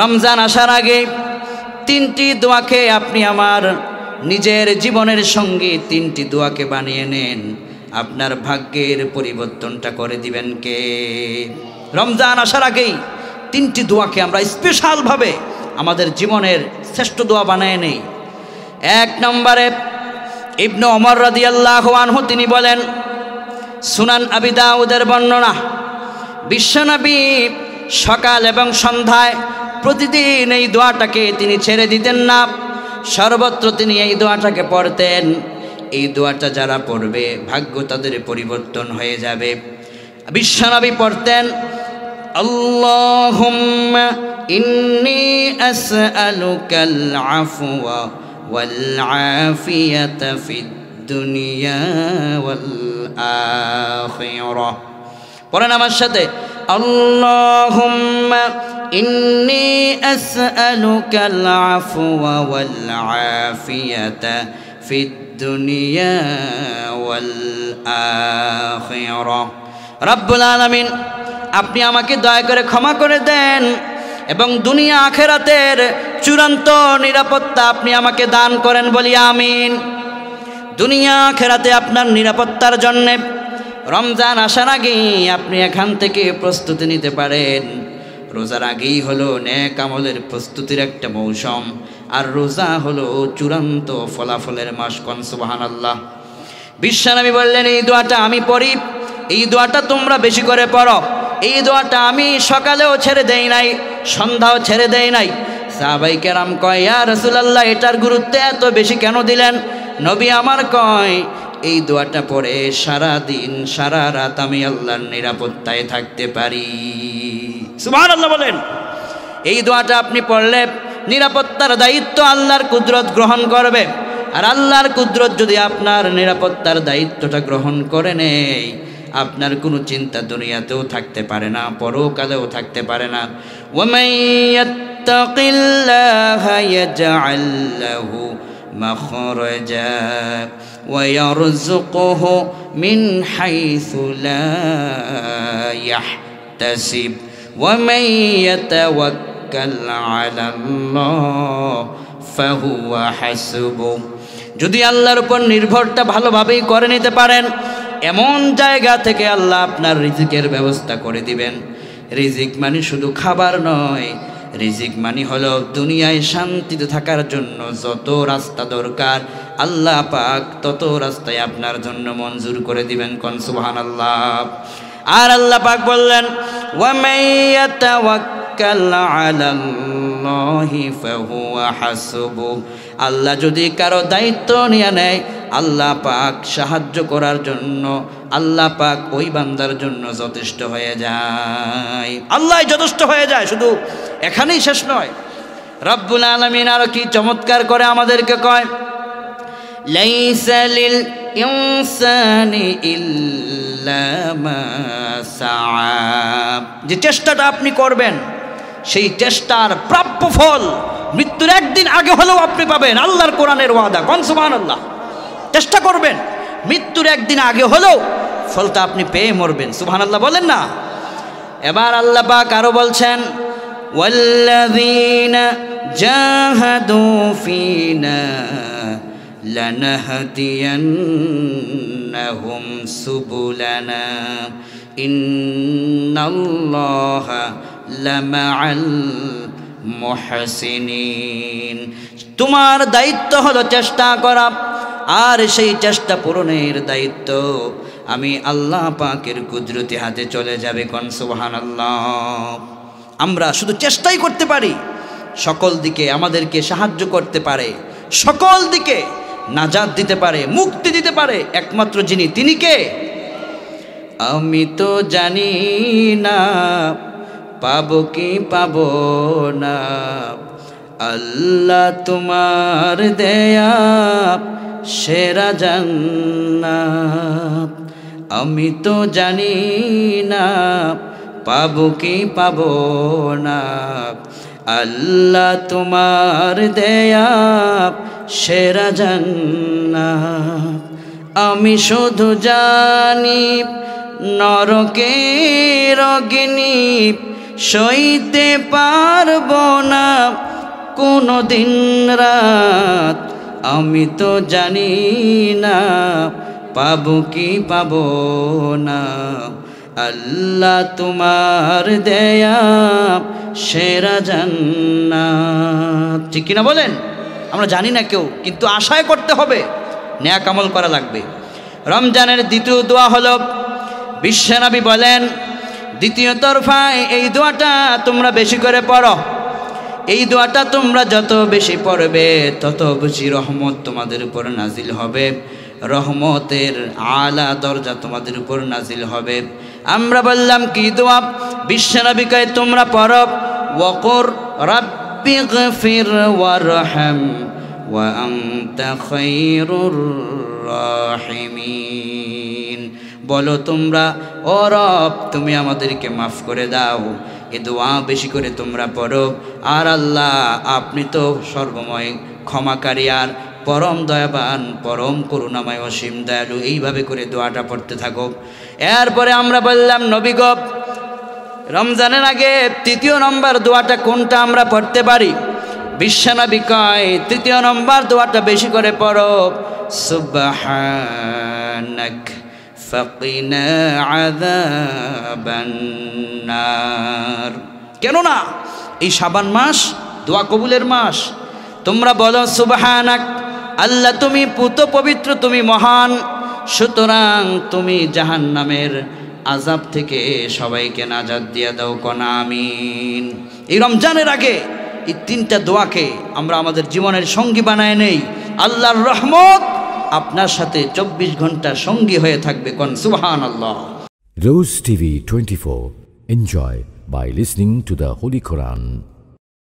রমজান আসার আগে তিনটি দোয়াকে আপনি আমার নিজের জীবনের সঙ্গে তিনটি দোয়াকে বানিয়ে নেন আপনার ভাগ্যের পরিবর্তনটা করে দিবেন কে রমজান আসার আগেই তিনটি দোয়াকে আমরা স্পেশালভাবে আমাদের জীবনের শ্রেষ্ঠ দোয়া বানিয়ে নেই এক নম্বরে ইবনু অমর আল্লাহ আনহু তিনি বলেন সুনান আবিদাউদের বর্ণনা বিশ্বনবী সকাল এবং সন্ধ্যায় প্রতিদিন এই দোয়াটাকে তিনি ছেড়ে দিতেন না সর্বত্র তিনি এই দোয়াটাকে পড়তেন এই দোয়াটা যারা পড়বে ভাগ্য তাদের পরিবর্তন হয়ে যাবে বিশ্বনবী পড়তেন আল্লাহুম্মা ইন্নি পড়েন আমার সাথে আল্লাহুম্মা إني أسألك العفو والعافية في الدنيا والآخرة رب العالمين আপনি আমাকে দয়া করে ক্ষমা করে দেন এবং দুনিয়া আখেরাতের চূড়ান্ত নিরাপত্তা আপনি আমাকে দান করেন বলি আমিন দুনিয়া আখেরাতে আপনার নিরাপত্তার জন্যে রমজান আসার আগেই আপনি এখান থেকে প্রস্তুতি নিতে পারেন রোজার আগেই হলো ন্যাক আমলের প্রস্তুতির একটা মৌসুম আর রোজা হলো চূড়ান্ত ফলাফলের মাস কন আল্লাহ আল্লাহ আমি বললেন এই দোয়াটা আমি পড়ি এই দোয়াটা তোমরা বেশি করে পড়ো এই দোয়াটা আমি সকালেও ছেড়ে দেই নাই সন্ধ্যাও ছেড়ে দেই নাই সাহাবাই কেরাম কয় ইয়া রসুলাল্লাহ এটার গুরুত্ব এত বেশি কেন দিলেন নবী আমার কয় এই দোয়াটা পড়ে সারা দিন সারা রাত আমি আল্লাহর নিরাপত্তায় থাকতে পারি সুমান আল্লাহ বলেন এই দোয়াটা আপনি পড়লে নিরাপত্তার দায়িত্ব আল্লাহর কুদরত গ্রহণ করবে আর আল্লাহর কুদরত যদি আপনার নিরাপত্তার দায়িত্বটা গ্রহণ করে নেই আপনার কোনো চিন্তা দুনিয়াতেও থাকতে পারে না পরকালেও থাকতে পারে না مخرجا ومن يتوكل على الله فهو حسبه যদি আল্লাহর উপর নির্ভরটা ভালোভাবেই করে নিতে পারেন এমন জায়গা থেকে আল্লাহ আপনার রিজিকের ব্যবস্থা করে দিবেন রিজিক মানে শুধু খাবার নয় রিজিক মানে হল দুনিয়ায় শান্তিতে থাকার জন্য যত রাস্তা দরকার আল্লাহ পাক তত রাস্তায় আপনার জন্য মঞ্জুর করে দিবেন কনসুবাহান আল্লাহ আর আল্লাহ পাক বললেন আল্লাহ যদি কারো দায়িত্ব নিয়ে নেয় আল্লাহ পাক সাহায্য করার জন্য আল্লাহ পাক ওই বান্দার জন্য যথেষ্ট হয়ে যায় আল্লাহ যথেষ্ট হয়ে যায় শুধু এখানেই শেষ নয় রব্বুল আলমিন আরো কি চমৎকার করে আমাদেরকে কয় লাইসালিল ইনসানি ইল্লা যে চেষ্টাটা আপনি করবেন সেই চেষ্টার প্রাপ্য ফল মৃত্যুর একদিন আগে হলেও আপনি পাবেন আল্লাহর কোরআনের ওয়াদা কনসমান আল্লাহ চেষ্টা করবেন মৃত্যুর একদিন আগে হলেও ফলটা আপনি পেয়ে মরবেন সুহান আল্লাহ বলেন না এবার আল্লাহ পাক আরো বলছেন ওয়াল্লাযীনা জাহাদু ফিনা لنهدينهم سبلنا إن الله لمع المحسنين তোমার দায়িত্ব হলো চেষ্টা করা আর সেই চেষ্টা পূরণের দায়িত্ব আমি আল্লাহ পাকের কুদরতি হাতে চলে যাবে কন কনসুবাহান আল্লাহ আমরা শুধু চেষ্টাই করতে পারি সকল দিকে আমাদেরকে সাহায্য করতে পারে সকল দিকে নাজাদ দিতে পারে মুক্তি দিতে পারে একমাত্র যিনি তিনি কে আমি তো জানি না পাব কি পাব না আল্লাহ তোমার দেয়া সেরা জান্না আমি তো জানি না পাব কি পাব না আল্লাহ তোমার দেয়া সেরা জান্নাত আমি শুধু জানি নরকের অগ্নি সইতে পারব না কোনো দিন রাত আমি তো জানি না পাবো কি পাব না আল্লাহ তোমার দেয়া সেরা জান্নাত ঠিক কিনা বলেন আমরা জানি না কেউ কিন্তু আশায় করতে হবে ন্যাক আমল করা লাগবে রমজানের দ্বিতীয় দোয়া হল বিশ্বনবী বলেন দ্বিতীয় তরফায় এই দোয়াটা তোমরা বেশি করে পড়ো এই দোয়াটা তোমরা যত বেশি পড়বে তত বেশি রহমত তোমাদের উপর নাজিল হবে রহমতের আলা দরজা তোমাদের উপর নাজিল হবে আমরা বললাম কি দোয়া বিশ্বনাবিকায় তোমরা পড়ব ওকর রাব رب اغفر وارحم وأنت خير الراحمين বলো তোমরা ও রব তুমি আমাদেরকে মাফ করে দাও এ দোয়া বেশি করে তোমরা পড়ো আর আল্লাহ আপনি তো সর্বময় ক্ষমাকারী আর পরম দয়াবান পরম করুণাময় অসীম দয়ালু এইভাবে করে দোয়াটা পড়তে থাকো এরপরে আমরা বললাম নবীগপ রমজানের আগে তৃতীয় নম্বর দোয়াটা কোনটা আমরা পড়তে পারি বিশ্বনা বিকয় তৃতীয় নম্বর দোয়াটা বেশি করে পড়ো সুবহানাক কেননা এই সাবান মাস দোয়া কবুলের মাস তোমরা বলো সুবাহানাক আল্লাহ তুমি পুত পবিত্র তুমি মহান সুতরাং তুমি জাহান নামের আজাব থেকে সবাইকে নাজাদ দিয়ে দাও কনা আমিন এই রমজানের আগে এই তিনটা দোয়াকে আমরা আমাদের জীবনের সঙ্গী বানায় নেই আল্লাহর রহমত আপনার সাথে চব্বিশ ঘন্টা সঙ্গী হয়ে থাকবে কন সুহান আল্লাহ রোজ TV twenty four enjoy by listening to the Holy Quran